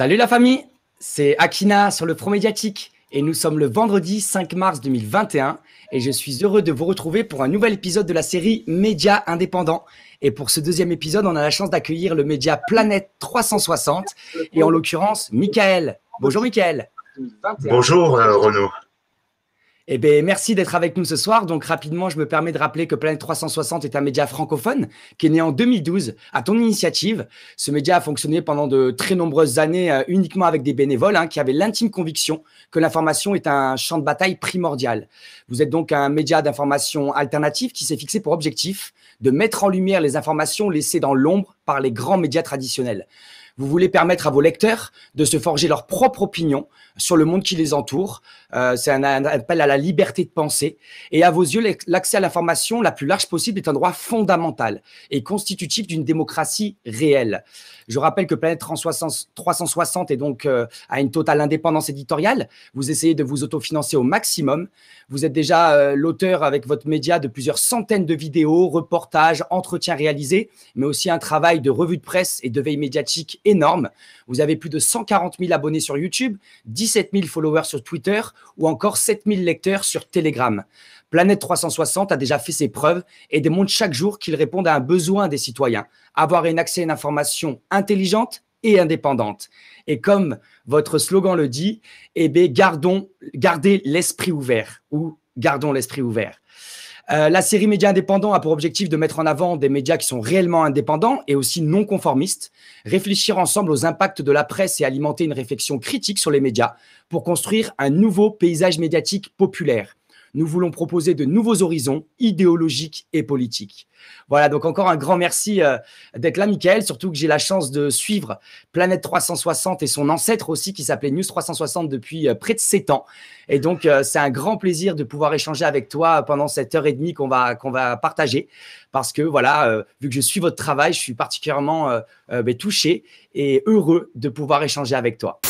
Salut la famille, c'est Akina sur le Front Médiatique et nous sommes le vendredi 5 mars 2021 et je suis heureux de vous retrouver pour un nouvel épisode de la série Médias indépendants. Et pour ce deuxième épisode, on a la chance d'accueillir le média Planète 360 et en l'occurrence Michael. Bonjour Michael. Bonjour euh, Renaud. Eh bien, merci d'être avec nous ce soir. Donc, rapidement, je me permets de rappeler que Planète 360 est un média francophone qui est né en 2012 à ton initiative. Ce média a fonctionné pendant de très nombreuses années euh, uniquement avec des bénévoles hein, qui avaient l'intime conviction que l'information est un champ de bataille primordial. Vous êtes donc un média d'information alternative qui s'est fixé pour objectif de mettre en lumière les informations laissées dans l'ombre par les grands médias traditionnels. Vous voulez permettre à vos lecteurs de se forger leur propre opinion sur le monde qui les entoure. Euh, c'est un, appel à la liberté de penser. Et à vos yeux, l'accès à l'information la plus large possible est un droit fondamental et constitutif d'une démocratie réelle. Je rappelle que Planète 360 est donc euh, à une totale indépendance éditoriale. Vous essayez de vous autofinancer au maximum. Vous êtes déjà euh, l'auteur avec votre média de plusieurs centaines de vidéos, reportages, entretiens réalisés, mais aussi un travail de revue de presse et de veille médiatique énorme. Vous avez plus de 140 000 abonnés sur YouTube, 17 000 followers sur Twitter ou encore 7 000 lecteurs sur Telegram. Planète 360 a déjà fait ses preuves et démontre chaque jour qu'il répond à un besoin des citoyens. Avoir un accès à une information intelligente et indépendante. Et comme votre slogan le dit, eh bien, gardons, gardez l'esprit ouvert ou gardons l'esprit ouvert. Euh, la série Médias indépendants a pour objectif de mettre en avant des médias qui sont réellement indépendants et aussi non conformistes, réfléchir ensemble aux impacts de la presse et alimenter une réflexion critique sur les médias pour construire un nouveau paysage médiatique populaire nous voulons proposer de nouveaux horizons idéologiques et politiques. Voilà, donc encore un grand merci euh, d'être là, Michael, surtout que j'ai la chance de suivre Planète 360 et son ancêtre aussi, qui s'appelait News 360 depuis euh, près de 7 ans. Et donc, euh, c'est un grand plaisir de pouvoir échanger avec toi pendant cette heure et demie qu'on va, qu'on va partager, parce que voilà, vu que je suis votre travail, je suis particulièrement ben, touché et heureux de pouvoir échanger avec toi.